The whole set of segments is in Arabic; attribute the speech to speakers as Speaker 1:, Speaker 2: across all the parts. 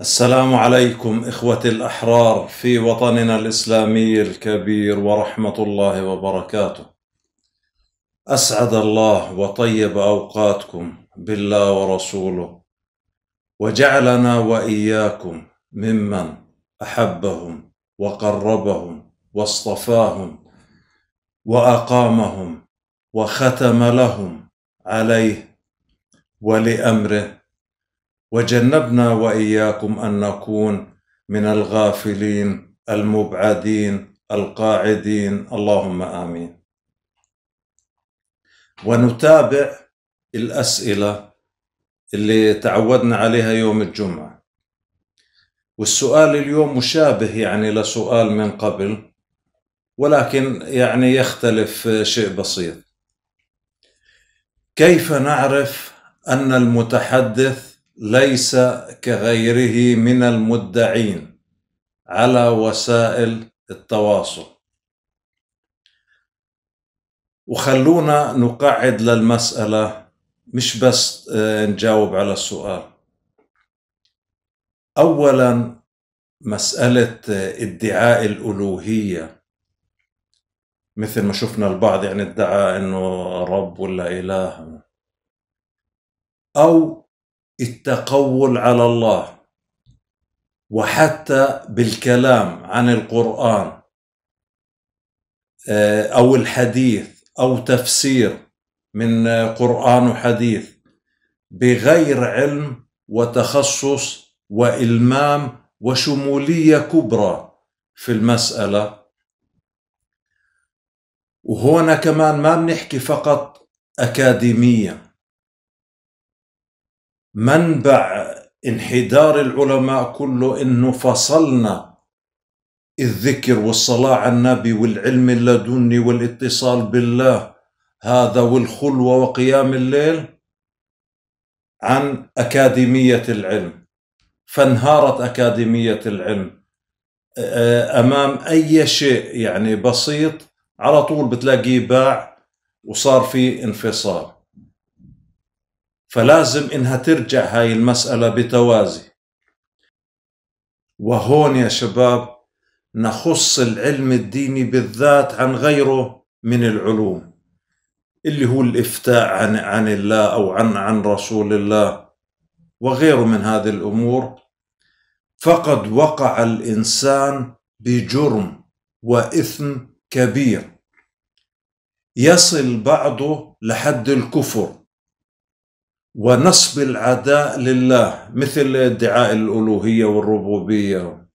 Speaker 1: السلام عليكم إخوتي الأحرار في وطننا الإسلامي الكبير ورحمة الله وبركاته. أسعد الله وطيب أوقاتكم بالله ورسوله وجعلنا وإياكم ممن أحبهم وقربهم واصطفاهم وأقامهم وختم لهم عليه ولأمره وجنبنا واياكم ان نكون من الغافلين المبعدين القاعدين اللهم امين ونتابع الاسئله اللي تعودنا عليها يوم الجمعه والسؤال اليوم مشابه يعني لسؤال من قبل ولكن يعني يختلف شيء بسيط كيف نعرف ان المتحدث ليس كغيره من المدعين على وسائل التواصل وخلونا نقعد للمسألة مش بس آه، نجاوب على السؤال أولا مسألة آه، ادعاء الألوهية مثل ما شفنا البعض يعني ادعى أنه رب ولا إله أو التقول على الله وحتى بالكلام عن القرآن آه، أو الحديث أو تفسير من قرآن وحديث بغير علم وتخصص وإلمام وشمولية كبرى في المسألة وهنا كمان ما بنحكي فقط أكاديمية منبع انحدار العلماء كله انه فصلنا الذكر والصلاة على النبي والعلم اللدني والاتصال بالله هذا والخلوة وقيام الليل عن أكاديمية العلم فانهارت أكاديمية العلم أمام أي شيء يعني بسيط على طول بتلاقيه باع وصار في انفصال فلازم انها ترجع هاي المسألة بتوازي وهون يا شباب نخص العلم الديني بالذات عن غيره من العلوم اللي هو الافتاء عن عن الله او عن عن رسول الله وغيره من هذه الامور فقد وقع الانسان بجرم واثم كبير يصل بعضه لحد الكفر ونصب العداء لله مثل ادعاء الالوهيه والربوبيه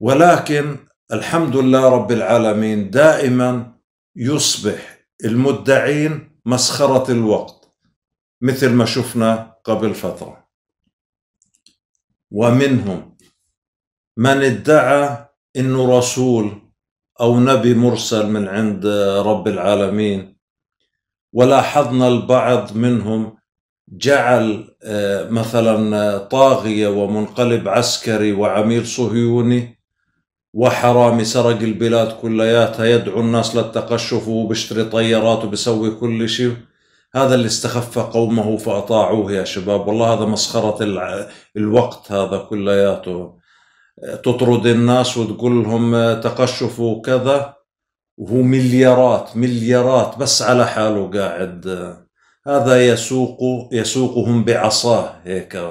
Speaker 1: ولكن الحمد لله رب العالمين دائما يصبح المدعين مسخره الوقت مثل ما شفنا قبل فتره ومنهم من ادعى انه رسول او نبي مرسل من عند رب العالمين ولاحظنا البعض منهم جعل آه، مثلا آه، طاغيه ومنقلب عسكري وعميل صهيوني وحرامي سرق البلاد كلياتها يدعو الناس للتقشف وبيشتري طيارات وبيسوي كل شيء هذا اللي استخف قومه فأطاعوه يا شباب والله هذا مسخرة الوقت هذا كلياته تطرد الناس وتقول لهم آه، تقشفوا كذا وهو مليارات مليارات بس على حاله قاعد هذا يسوق يسوقهم بعصاه هيك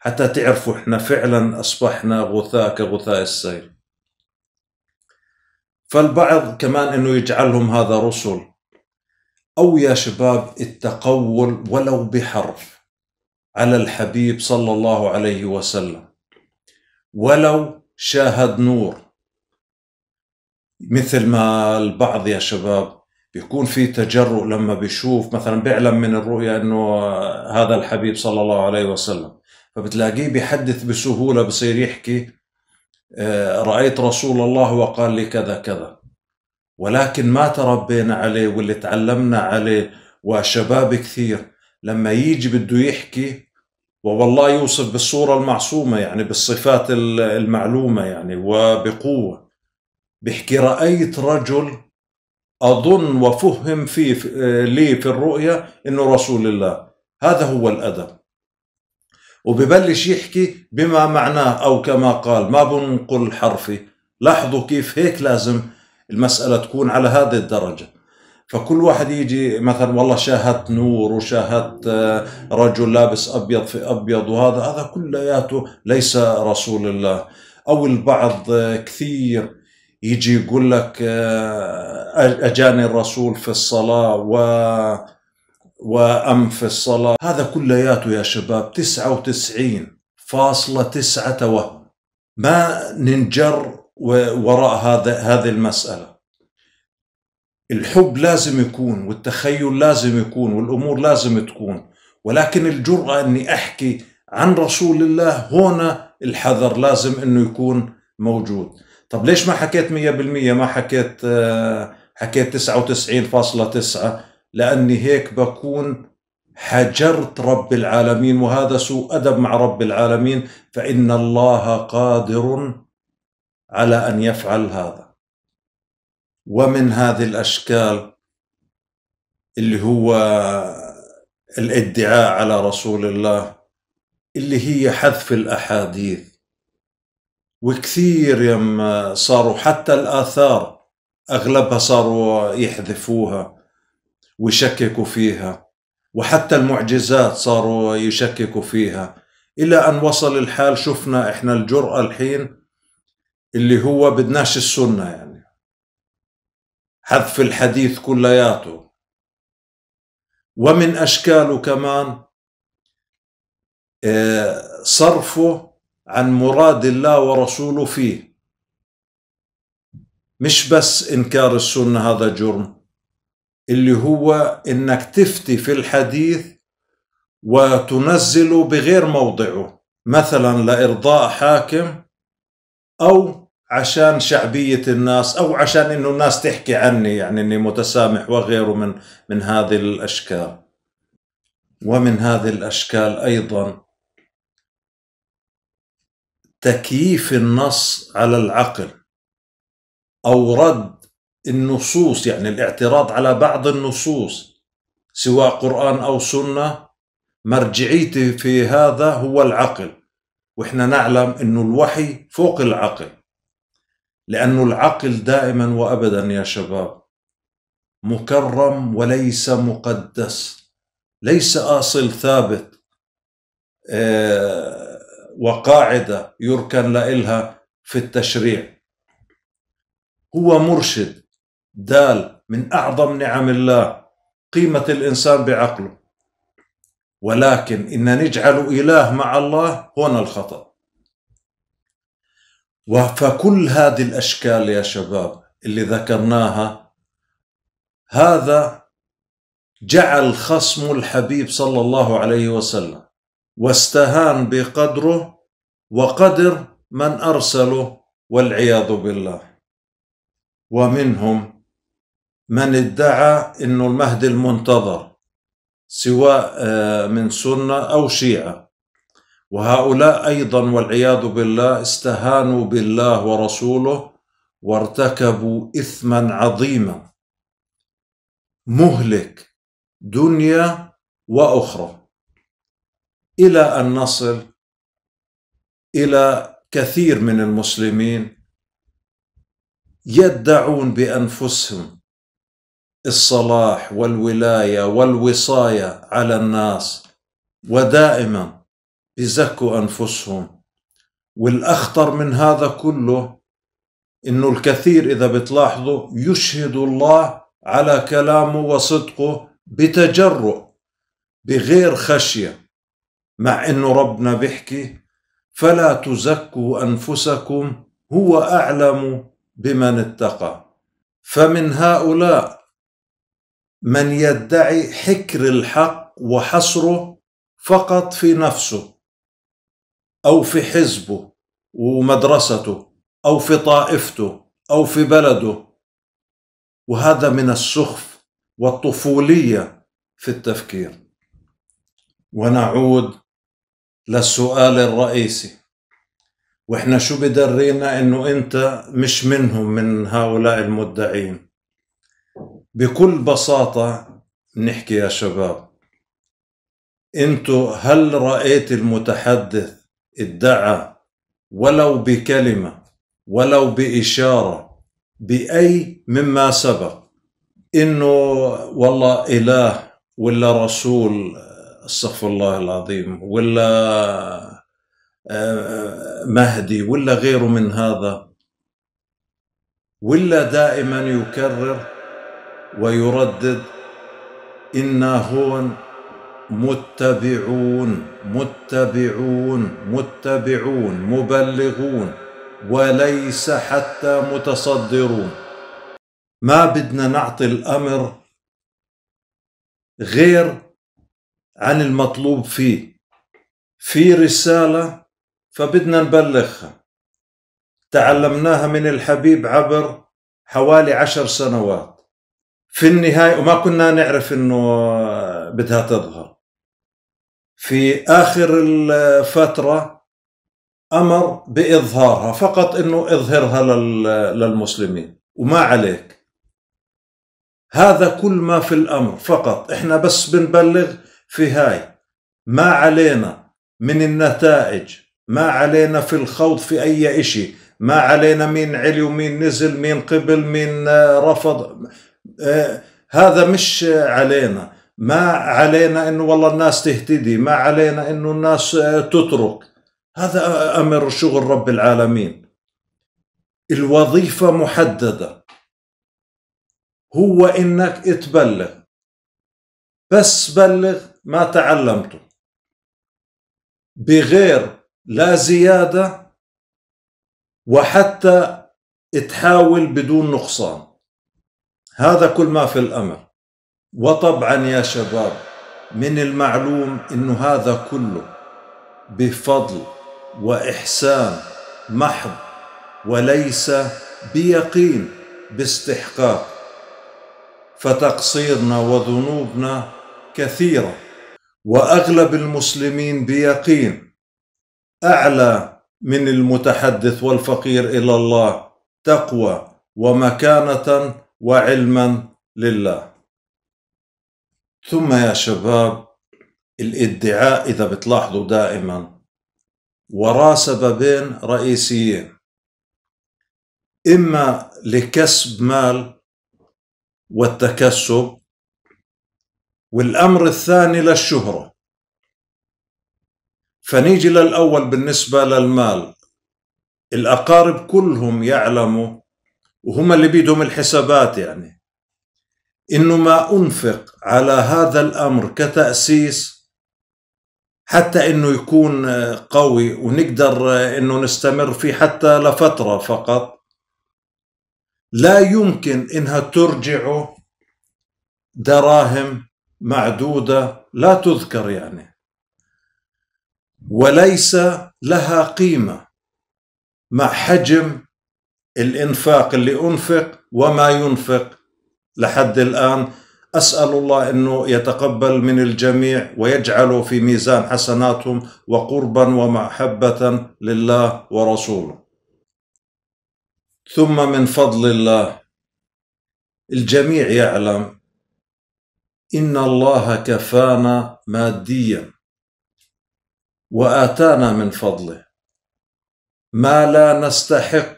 Speaker 1: حتى تعرفوا احنا فعلا اصبحنا غثاء كغثاء السيل فالبعض كمان انه يجعلهم هذا رسل او يا شباب التقول ولو بحرف على الحبيب صلى الله عليه وسلم ولو شاهد نور مثل ما البعض يا شباب بيكون في تجرؤ لما بيشوف مثلا بيعلم من الرؤيا انه هذا الحبيب صلى الله عليه وسلم فبتلاقيه بيحدث بسهوله بصير يحكي آه، رايت رسول الله وقال لي كذا كذا ولكن ما تربينا عليه واللي تعلمنا عليه وشباب كثير لما يجي بده يحكي ووالله يوصف بالصورة المعصومة يعني بالصفات المعلومة يعني وبقوة بيحكي رأيت رجل أظن وفهم في لي في الرؤيا إنه رسول الله هذا هو الأدب وببلش يحكي بما معناه أو كما قال ما بنقل حرفي لاحظوا كيف هيك لازم المسألة تكون على هذه الدرجة فكل واحد يجي مثلا والله شاهدت نور وشاهدت آه، رجل لابس ابيض في ابيض وهذا هذا كلياته ليس رسول الله او البعض آه، كثير يجي يقول لك آه، اجاني الرسول في الصلاه و وأم في الصلاة هذا كلياته يا شباب 99.9 توهم ما ننجر وراء هذا هذه المسألة الحب لازم يكون والتخيل لازم يكون والأمور لازم تكون ولكن الجرأة أني أحكي عن رسول الله هنا الحذر لازم أنه يكون موجود طب ليش ما حكيت 100% ما حكيت آه، حكيت 99.9 لاني هيك بكون حجرت رب العالمين وهذا سوء ادب مع رب العالمين فان الله قادر على ان يفعل هذا ومن هذه الاشكال اللي هو الادعاء على رسول الله اللي هي حذف الاحاديث وكثير يم صاروا حتى الآثار أغلبها صاروا يحذفوها ويشككوا فيها وحتى المعجزات صاروا يشككوا فيها إلى أن وصل الحال شفنا إحنا الجرأة الحين اللي هو بدناش السنة يعني حذف الحديث كلياته ومن أشكاله كمان آه، صرفه عن مراد الله ورسوله فيه مش بس انكار السنه هذا جرم اللي هو انك تفتي في الحديث وتنزله بغير موضعه مثلا لارضاء حاكم او عشان شعبيه الناس او عشان انه الناس تحكي عني يعني اني متسامح وغيره من من هذه الاشكال ومن هذه الاشكال ايضا تكييف النص على العقل او رد النصوص يعني الاعتراض على بعض النصوص سواء قران او سنه مرجعيتي في هذا هو العقل واحنا نعلم انه الوحي فوق العقل لانه العقل دائما وابدا يا شباب مكرم وليس مقدس ليس اصل ثابت آه وقاعدة يركن لإلها في التشريع هو مرشد دال من أعظم نعم الله قيمة الإنسان بعقله ولكن إن نجعل إله مع الله هنا الخطأ فكل هذه الأشكال يا شباب اللي ذكرناها هذا جعل خصم الحبيب صلى الله عليه وسلم واستهان بقدره وقدر من ارسله والعياذ بالله ومنهم من ادعى انه المهدي المنتظر سواء آه، من سنه او شيعه وهؤلاء ايضا والعياذ بالله استهانوا بالله ورسوله وارتكبوا اثما عظيما مهلك دنيا واخرى الى ان نصل الى كثير من المسلمين يدعون بانفسهم الصلاح والولايه والوصايه على الناس ودائما بزكوا انفسهم والاخطر من هذا كله انه الكثير اذا بتلاحظوا يشهد الله على كلامه وصدقه بتجرؤ بغير خشيه مع انه ربنا بيحكي فلا تزكوا انفسكم هو اعلم بمن اتقى فمن هؤلاء من يدعي حكر الحق وحصره فقط في نفسه او في حزبه ومدرسته او في طائفته او في بلده وهذا من السخف والطفوليه في التفكير ونعود للسؤال الرئيسي واحنا شو بدرينا انه انت مش منهم من هؤلاء المدعين بكل بساطة نحكي يا شباب انتو هل رأيت المتحدث ادعى ولو بكلمة ولو بإشارة بأي مما سبق انه والله إله ولا رسول استغفر الله العظيم ولا آه، مهدي ولا غيره من هذا ولا دائما يكرر ويردد إنا هون متبعون متبعون متبعون مبلغون وليس حتى متصدرون ما بدنا نعطي الأمر غير عن المطلوب فيه في رسالة فبدنا نبلغها تعلمناها من الحبيب عبر حوالي عشر سنوات في النهاية وما كنا نعرف انه بدها تظهر في اخر الفترة امر باظهارها فقط انه اظهرها للمسلمين وما عليك هذا كل ما في الامر فقط احنا بس بنبلغ في هاي ما علينا من النتائج ما علينا في الخوض في أي إشي ما علينا مين علي ومين نزل مين قبل مين آه، رفض آه، هذا مش علينا ما علينا انه والله الناس تهتدي ما علينا انه الناس آه، تترك هذا امر شغل رب العالمين الوظيفه محدده هو انك تبلغ بس بلغ ما تعلمته بغير لا زيادة وحتى تحاول بدون نقصان هذا كل ما في الأمر وطبعا يا شباب من المعلوم انه هذا كله بفضل واحسان محض وليس بيقين باستحقاق فتقصيرنا وذنوبنا كثيره واغلب المسلمين بيقين اعلى من المتحدث والفقير الى الله تقوى ومكانه وعلما لله ثم يا شباب الادعاء اذا بتلاحظوا دائما وراء سببين رئيسيين اما لكسب مال والتكسب والأمر الثاني للشهرة فنيجي للأول بالنسبة للمال الأقارب كلهم يعلموا وهم اللي بيدهم الحسابات يعني إنه ما أنفق على هذا الأمر كتأسيس حتى إنه يكون قوي ونقدر إنه نستمر فيه حتى لفترة فقط لا يمكن إنها ترجعه دراهم معدودة لا تذكر يعني وليس لها قيمة مع حجم الإنفاق اللي أنفق وما ينفق لحد الآن أسأل الله أنه يتقبل من الجميع ويجعله في ميزان حسناتهم وقربا ومحبة لله ورسوله ثم من فضل الله الجميع يعلم إن الله كفانا ماديا وآتانا من فضله ما لا نستحق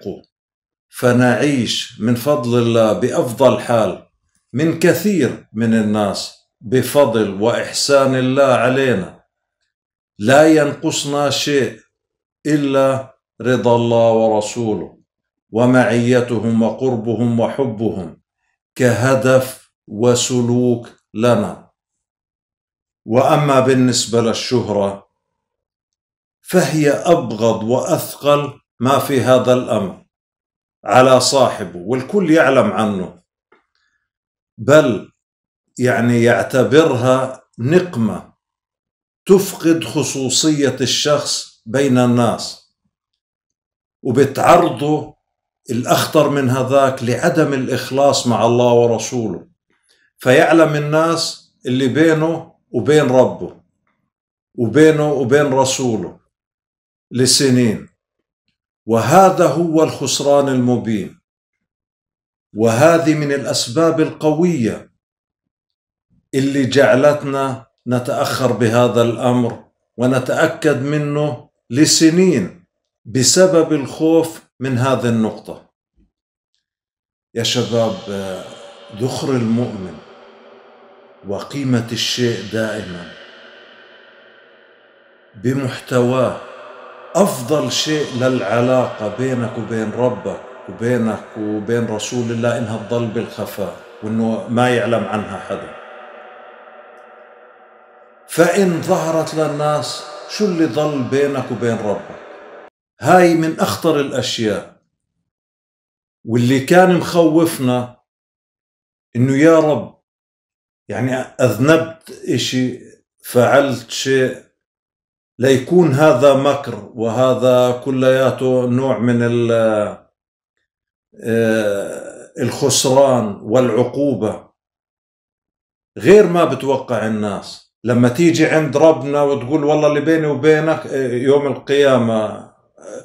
Speaker 1: فنعيش من فضل الله بأفضل حال من كثير من الناس بفضل وإحسان الله علينا لا ينقصنا شيء إلا رضا الله ورسوله ومعيتهم وقربهم وحبهم كهدف وسلوك لنا واما بالنسبه للشهره فهي ابغض واثقل ما في هذا الامر على صاحبه والكل يعلم عنه بل يعني يعتبرها نقمه تفقد خصوصيه الشخص بين الناس وبتعرضه الاخطر من هذاك لعدم الاخلاص مع الله ورسوله فيعلم الناس اللي بينه وبين ربه وبينه وبين رسوله لسنين وهذا هو الخسران المبين وهذه من الاسباب القويه اللي جعلتنا نتاخر بهذا الامر ونتاكد منه لسنين بسبب الخوف من هذه النقطه يا شباب ذخر المؤمن وقيمة الشيء دائما بمحتواه أفضل شيء للعلاقة بينك وبين ربك وبينك وبين رسول الله إنها تضل بالخفاء وإنه ما يعلم عنها حدا فإن ظهرت للناس شو اللي ضل بينك وبين ربك هاي من أخطر الأشياء واللي كان مخوفنا انه يا رب يعني اذنبت اشي فعلت شيء ليكون هذا مكر وهذا كلياته نوع من آه، الخسران والعقوبة غير ما بتوقع الناس لما تيجي عند ربنا وتقول والله اللي بيني وبينك آه، يوم القيامة آه،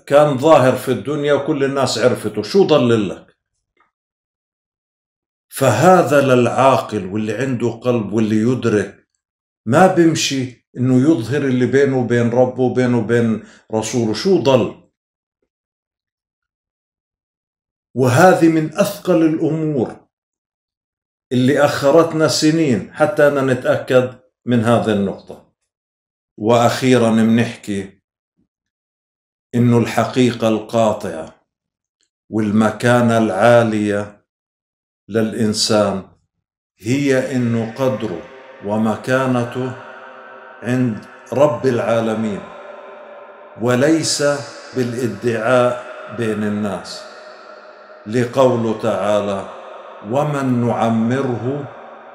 Speaker 1: كان ظاهر في الدنيا وكل الناس عرفته شو ضل لك فهذا للعاقل واللي عنده قلب واللي يدرك ما بمشي انه يظهر اللي بينه وبين ربه وبينه وبين رسوله شو ضل وهذه من اثقل الامور اللي اخرتنا سنين حتى أنا نتاكد من هذه النقطه واخيرا بنحكي انه الحقيقه القاطعه والمكانه العاليه للانسان هي انه قدره ومكانته عند رب العالمين وليس بالادعاء بين الناس لقوله تعالى ومن نعمره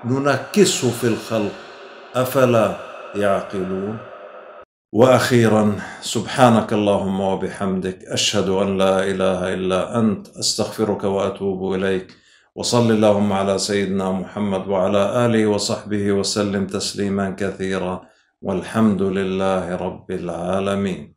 Speaker 1: ننكسه في الخلق افلا يعقلون واخيرا سبحانك اللهم وبحمدك اشهد ان لا اله الا انت استغفرك واتوب اليك وصل اللهم على سيدنا محمد وعلى آله وصحبه وسلم تسليما كثيرا والحمد لله رب العالمين